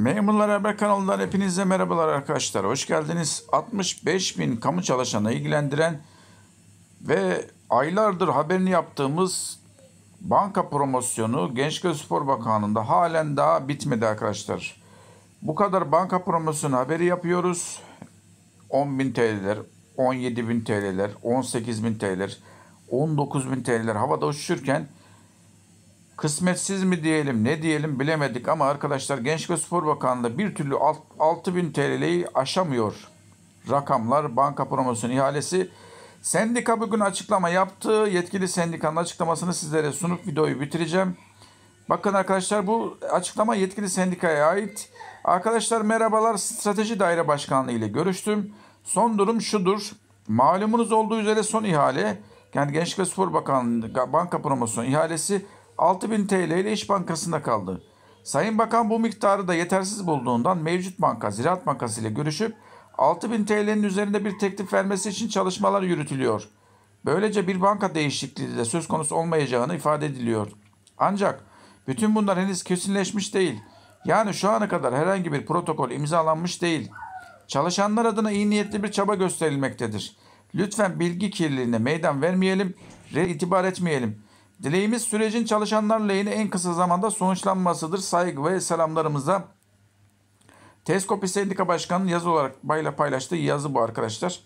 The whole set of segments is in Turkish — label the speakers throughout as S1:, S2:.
S1: Memurlar Haber kanalından hepinize merhabalar arkadaşlar. Hoş geldiniz. 65 bin kamu çalışanı ilgilendiren ve aylardır haberini yaptığımız banka promosyonu Gençlik Spor Bakanlığı'nda halen daha bitmedi arkadaşlar. Bu kadar banka promosyonu haberi yapıyoruz. 10 bin TL'ler, 17 bin TL'ler, 18 bin TL'ler, 19 bin TL'ler havada uçuşurken Kısmetsiz mi diyelim ne diyelim bilemedik ama arkadaşlar Gençlik ve Spor Bakanlığı bir türlü 6000 TL'yi aşamıyor. Rakamlar, banka promosyon ihalesi. Sendika bugün açıklama yaptı. Yetkili sendikanın açıklamasını sizlere sunup videoyu bitireceğim. Bakın arkadaşlar bu açıklama yetkili sendikaya ait. Arkadaşlar merhabalar Strateji Daire Başkanlığı ile görüştüm. Son durum şudur. Malumunuz olduğu üzere son ihale yani Gençlik ve Spor Bakanlığı Banka Promosyon ihalesi 6000 TL ile İş Bankası'nda kaldı. Sayın Bakan bu miktarı da yetersiz bulduğundan mevcut banka Ziraat Bankası ile görüşüp 6000 TL'nin üzerinde bir teklif vermesi için çalışmalar yürütülüyor. Böylece bir banka değişikliği de söz konusu olmayacağını ifade ediliyor. Ancak bütün bunlar henüz kesinleşmiş değil. Yani şu ana kadar herhangi bir protokol imzalanmış değil. Çalışanlar adına iyi niyetli bir çaba gösterilmektedir. Lütfen bilgi kirliliğine meydan vermeyelim, itibar etmeyelim.'' Dileğimiz sürecin çalışanlar lehine en kısa zamanda sonuçlanmasıdır. Saygı ve selamlarımıza. Teleskopi Sendika Başkanı'nın yazı olarak bayla paylaştığı yazı bu arkadaşlar.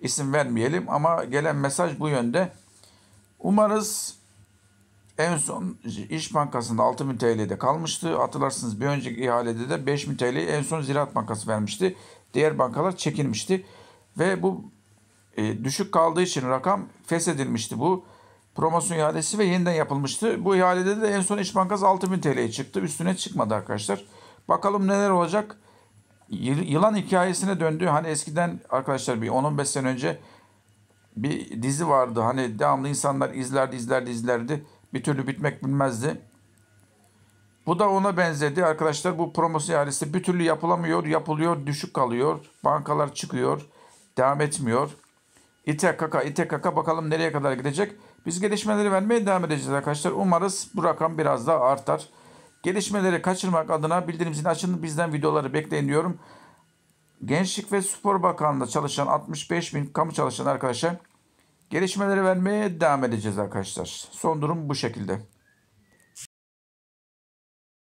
S1: İsim vermeyelim ama gelen mesaj bu yönde. Umarız en son İş Bankası'nda 6 bin TL'de kalmıştı. Hatırlarsınız bir önceki ihalede de 5 bin TL'yi en son Ziraat Bankası vermişti. Diğer bankalar çekilmişti. Ve bu e, düşük kaldığı için rakam feshedilmişti bu promosyon iadesi ve yeniden yapılmıştı. Bu ihalede de en son İş Bankası 6000 TL'ye çıktı. Üstüne çıkmadı arkadaşlar. Bakalım neler olacak. Yılan hikayesine döndü. Hani eskiden arkadaşlar bir 10-15 sene önce bir dizi vardı. Hani devamlı insanlar izlerdi, izlerdi, izlerdi. Bir türlü bitmek bilmezdi. Bu da ona benzedi. Arkadaşlar bu promosyon ihalesi bir türlü yapılamıyor, yapılıyor, düşük kalıyor. Bankalar çıkıyor, devam etmiyor. İTKK, İTKK bakalım nereye kadar gidecek? Biz gelişmeleri vermeye devam edeceğiz arkadaşlar. Umarız bu rakam biraz daha artar. Gelişmeleri kaçırmak adına bildirim zilini açın. Bizden videoları bekleyin diyorum. Gençlik ve Spor Bakanlığı'nda çalışan 65 bin kamu çalışan arkadaşlar gelişmeleri vermeye devam edeceğiz arkadaşlar. Son durum bu şekilde.